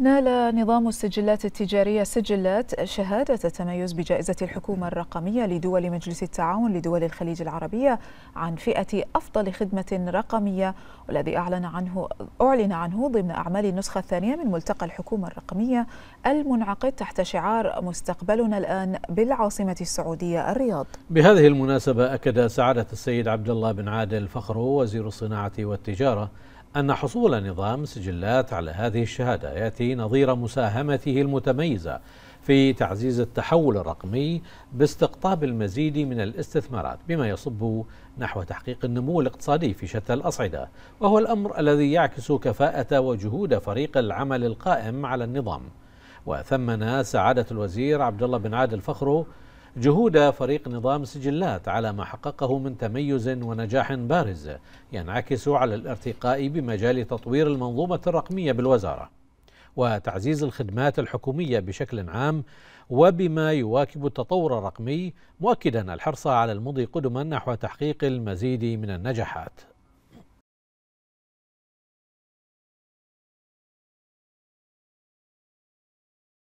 نال نظام السجلات التجارية سجلات شهادة التميز بجائزة الحكومة الرقمية لدول مجلس التعاون لدول الخليج العربية عن فئة أفضل خدمة رقمية والذي أعلن عنه أعلن عنه ضمن أعمال النسخة الثانية من ملتقى الحكومة الرقمية المنعقد تحت شعار مستقبلنا الآن بالعاصمة السعودية الرياض. بهذه المناسبة أكد سعادة السيد عبد الله بن عادل فخرو وزير الصناعة والتجارة أن حصول نظام سجلات على هذه الشهادة يأتي نظير مساهمته المتميزة في تعزيز التحول الرقمي باستقطاب المزيد من الاستثمارات بما يصب نحو تحقيق النمو الاقتصادي في شتى الأصعدة وهو الأمر الذي يعكس كفاءة وجهود فريق العمل القائم على النظام وثمن سعادة الوزير عبد الله بن عادل فخرو جهود فريق نظام سجلات على ما حققه من تميز ونجاح بارز ينعكس على الارتقاء بمجال تطوير المنظومة الرقمية بالوزارة وتعزيز الخدمات الحكومية بشكل عام وبما يواكب التطور الرقمي مؤكدا الحرص على المضي قدما نحو تحقيق المزيد من النجاحات